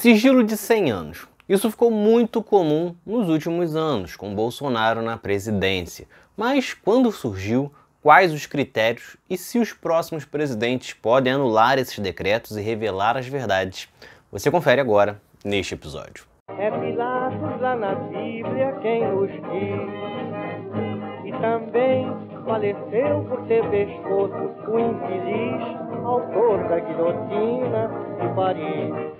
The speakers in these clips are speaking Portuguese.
Sigilo de 100 anos. Isso ficou muito comum nos últimos anos, com Bolsonaro na presidência. Mas quando surgiu, quais os critérios e se os próximos presidentes podem anular esses decretos e revelar as verdades? Você confere agora neste episódio. É Pilatos lá na Bíblia quem nos diz, e também faleceu por ter pescoço o infeliz autor da guilhotina de Paris.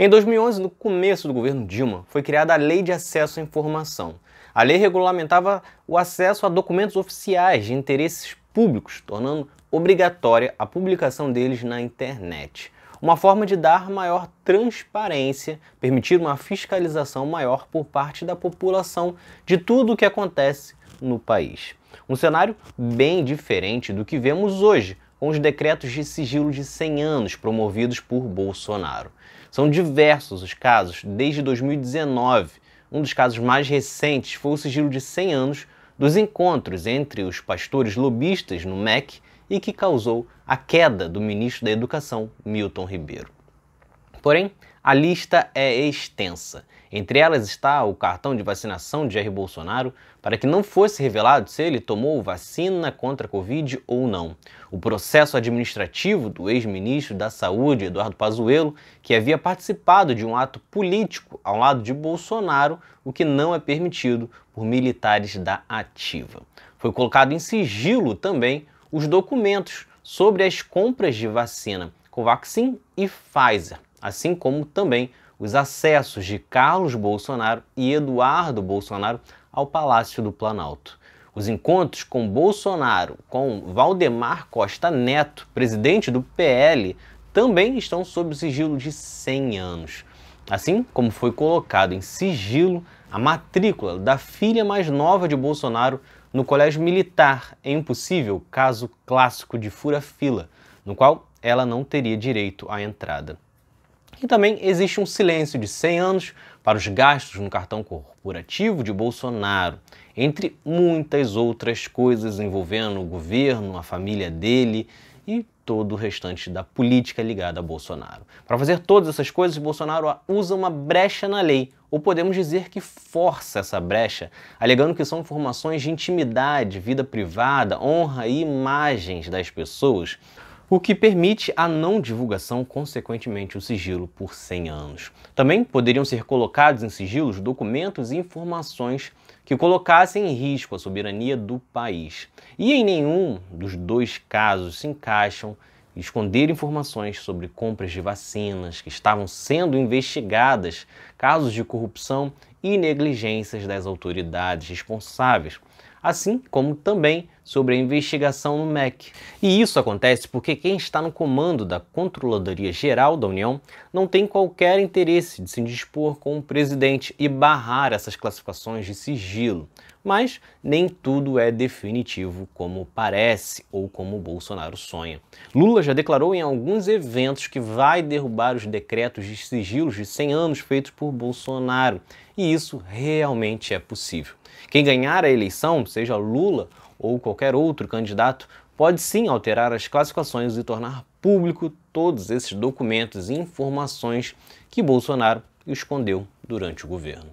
Em 2011, no começo do governo Dilma, foi criada a Lei de Acesso à Informação. A lei regulamentava o acesso a documentos oficiais de interesses públicos, tornando obrigatória a publicação deles na internet. Uma forma de dar maior transparência, permitir uma fiscalização maior por parte da população de tudo o que acontece no país. Um cenário bem diferente do que vemos hoje, com os decretos de sigilo de 100 anos promovidos por Bolsonaro. São diversos os casos desde 2019. Um dos casos mais recentes foi o sigilo de 100 anos dos encontros entre os pastores lobistas no MEC e que causou a queda do ministro da Educação, Milton Ribeiro. Porém, a lista é extensa. Entre elas está o cartão de vacinação de Jair Bolsonaro, para que não fosse revelado se ele tomou vacina contra a Covid ou não. O processo administrativo do ex-ministro da Saúde, Eduardo Pazuello, que havia participado de um ato político ao lado de Bolsonaro, o que não é permitido por militares da Ativa. Foi colocado em sigilo também os documentos sobre as compras de vacina Covaxin e Pfizer assim como também os acessos de Carlos Bolsonaro e Eduardo Bolsonaro ao Palácio do Planalto. Os encontros com Bolsonaro, com Valdemar Costa Neto, presidente do PL, também estão sob sigilo de 100 anos. Assim como foi colocado em sigilo a matrícula da filha mais nova de Bolsonaro no Colégio Militar, É impossível caso clássico de fura-fila, no qual ela não teria direito à entrada. E também existe um silêncio de 100 anos para os gastos no cartão corporativo de Bolsonaro, entre muitas outras coisas envolvendo o governo, a família dele e todo o restante da política ligada a Bolsonaro. Para fazer todas essas coisas, Bolsonaro usa uma brecha na lei, ou podemos dizer que força essa brecha, alegando que são informações de intimidade, vida privada, honra e imagens das pessoas o que permite a não divulgação, consequentemente, o sigilo por 100 anos. Também poderiam ser colocados em sigilos documentos e informações que colocassem em risco a soberania do país. E em nenhum dos dois casos se encaixam esconder informações sobre compras de vacinas que estavam sendo investigadas, casos de corrupção e negligências das autoridades responsáveis assim como também sobre a investigação no MEC. E isso acontece porque quem está no comando da Controladoria Geral da União não tem qualquer interesse de se indispor com o presidente e barrar essas classificações de sigilo mas nem tudo é definitivo como parece ou como Bolsonaro sonha. Lula já declarou em alguns eventos que vai derrubar os decretos de sigilos de 100 anos feitos por Bolsonaro, e isso realmente é possível. Quem ganhar a eleição, seja Lula ou qualquer outro candidato, pode sim alterar as classificações e tornar público todos esses documentos e informações que Bolsonaro escondeu durante o governo.